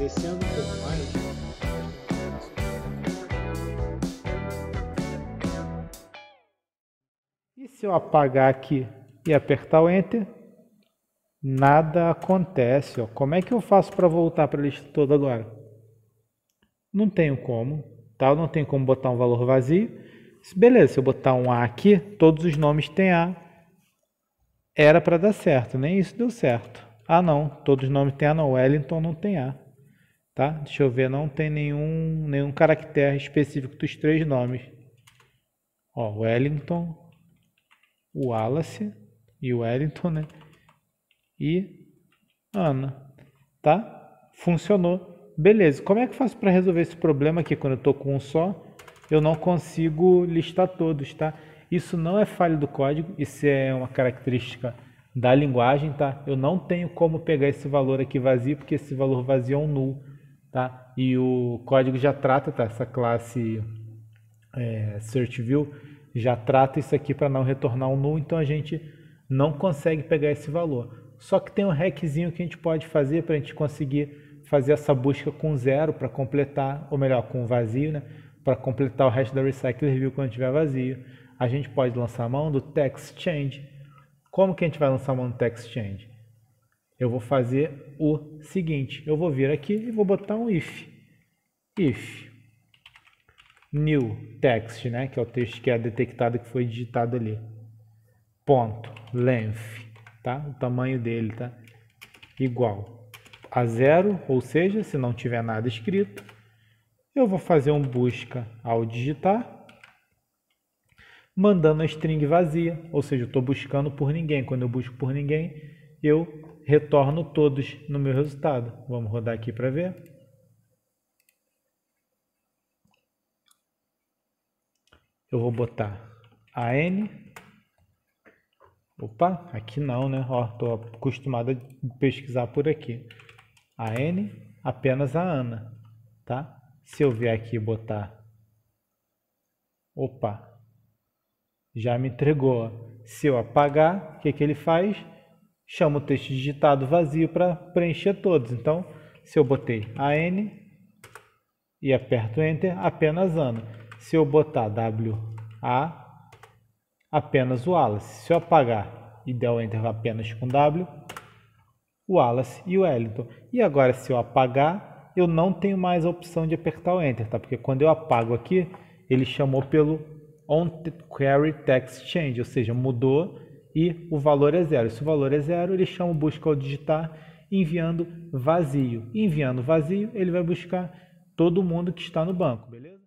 Descendo um pouco mais. E se eu apagar aqui e apertar o Enter, nada acontece. Ó. Como é que eu faço para voltar para a lista toda agora? Não tenho como, tá? Eu não tenho como botar um valor vazio. Beleza, se eu botar um A aqui, todos os nomes têm A. Era para dar certo, nem isso deu certo. Ah não, todos os nomes têm A não, Wellington não tem A. Tá? Deixa eu ver, não tem nenhum, nenhum caractere específico dos três nomes. Ó, Wellington, Wallace e Wellington, né? E Ana, tá? Funcionou. Beleza, como é que eu faço para resolver esse problema aqui? Quando eu estou com um só, eu não consigo listar todos, tá? Isso não é falha do código, isso é uma característica da linguagem, tá? Eu não tenho como pegar esse valor aqui vazio, porque esse valor vazio é um null. Tá? E o código já trata, tá? essa classe é, SearchView já trata isso aqui para não retornar um null, então a gente não consegue pegar esse valor. Só que tem um hackzinho que a gente pode fazer para a gente conseguir fazer essa busca com zero para completar, ou melhor, com vazio, né? para completar o resto da Recycler View quando tiver vazio. A gente pode lançar a mão do Text Change. Como que a gente vai lançar a mão do Text Change? eu vou fazer o seguinte. Eu vou vir aqui e vou botar um if. If new text, né, que é o texto que é detectado que foi digitado ali. Ponto length, tá? O tamanho dele, tá? Igual a zero, ou seja, se não tiver nada escrito, eu vou fazer um busca ao digitar, mandando a string vazia, ou seja, eu estou buscando por ninguém. Quando eu busco por ninguém, eu retorno todos no meu resultado. Vamos rodar aqui para ver. Eu vou botar a N. Opa, aqui não, né? Ó, tô acostumado a pesquisar por aqui. A N, apenas a Ana, tá? Se eu vier aqui botar... Opa, já me entregou. Se eu apagar, o que, que ele faz? chama o texto digitado vazio para preencher todos. Então, se eu botei AN e aperto Enter, apenas Ana. Se eu botar WA, apenas o Wallace. Se eu apagar e der o Enter apenas com W, o Wallace e o Wellington. E agora, se eu apagar, eu não tenho mais a opção de apertar o Enter, tá? Porque quando eu apago aqui, ele chamou pelo On Query Text Change, ou seja, mudou e o valor é zero. Se o valor é zero, ele chama o busca ao digitar enviando vazio. Enviando vazio, ele vai buscar todo mundo que está no banco, beleza?